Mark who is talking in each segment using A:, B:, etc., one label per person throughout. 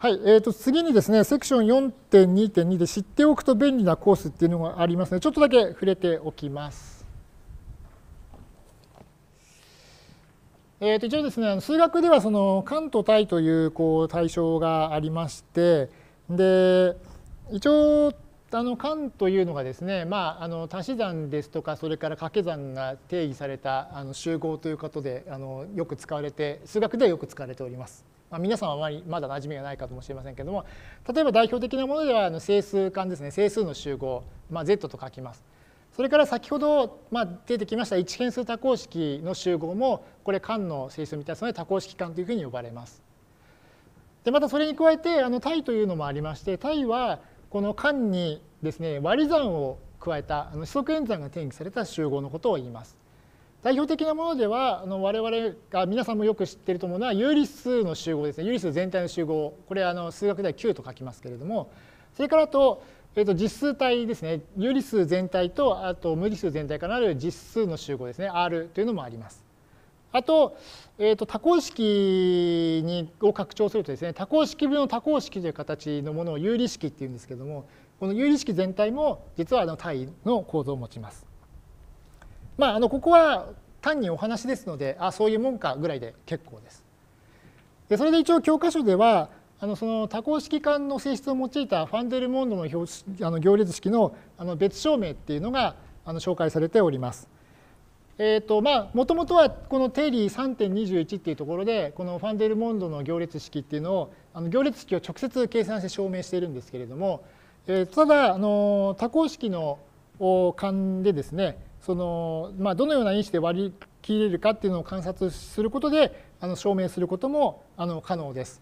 A: はい、えー、と次にですね、セクション4.2.2で知っておくと便利なコースっていうのがありますでちょっとだけ触れておきます。えー、と一応ですね、数学ではその関と対というこう対象がありまして、で、一応あの間というのがですね、まあ、あの足し算ですとかそれから掛け算が定義されたあの集合ということであのよく使われて数学ではよく使われております。まあ、皆さんはあまりまだ馴染みがないかもしれませんけれども例えば代表的なものではあの整数間ですね整数の集合、まあ、Z と書きます。それから先ほど、まあ、出てきました一変数多項式の集合もこれ間の整数を満たすので多項式間というふうに呼ばれます。でまたそれに加えてあの対というのもありまして対はこの間にですね割り算を加えたあの四則演算が定義された集合のことを言います。代表的なものではあの我々が皆さんもよく知っていると思うのは有理数の集合ですね有理数全体の集合これあの数学では9と書きますけれどもそれからあと,、えー、と実数体ですね有理数全体とあと無理数全体からなる実数の集合ですね R というのもあります。あと,、えーと、多項式にを拡張するとですね多項式分の多項式という形のものを有理式っていうんですけどもこの有理式全体も実はあの単位の構造を持ちます。まあ、あのここは単にお話ですのであそういうもんかぐらいで結構です。でそれで一応教科書ではあのその多項式間の性質を用いたファンデルモンドの表あの行列式のあの別証明っていうのがあの紹介されております。えーとまあ、もともとはこの定理3.21っていうところでこのファンデルモンドの行列式っていうのをあの行列式を直接計算して証明しているんですけれども、えー、ただあの多項式の勘でですねその、まあ、どのような因子で割り切れるかっていうのを観察することであの証明することもあの可能です。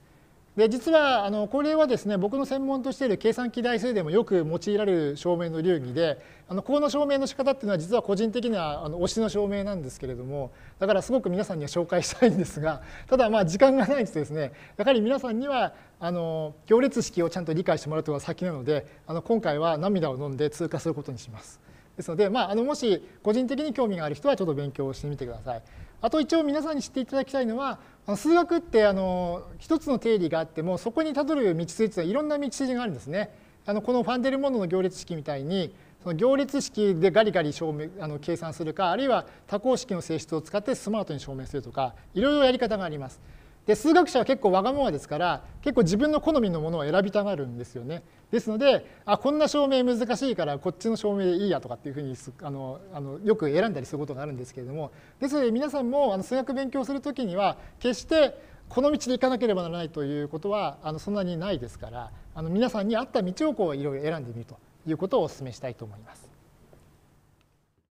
A: で実はあのこれはですね僕の専門としている計算機台数でもよく用いられる証明の流儀であのここの証明の仕方っていうのは実は個人的はあの推しの証明なんですけれどもだからすごく皆さんには紹介したいんですがただまあ時間がないとですねやはり皆さんにはあの行列式をちゃんと理解してもらうとが先なのであの今回は涙を飲んで通過することにします。ですので、まあ、あのもし個人的に興味がある人はちょっと勉強してみてください。あと一応皆さんに知っていただきたいのは数学ってあの一つの定理があってもそこにたどる道筋というのはいろんな道筋があるんですね。あのこのファンデルモンドの行列式みたいにその行列式でガリガリ証明あの計算するかあるいは多項式の性質を使ってスマートに証明するとかいろいろやり方があります。で数学者は結構わがままですから結構自分の好みのものを選びたがるんですよね。ですのであこんな証明難しいからこっちの証明でいいやとかっていうふうにあのあのよく選んだりすることがあるんですけれどもですので皆さんもあの数学勉強する時には決してこの道で行かなければならないということはあのそんなにないですからあの皆さんに合った道をこういろいろ選んでみるということをお勧めしたいと思います。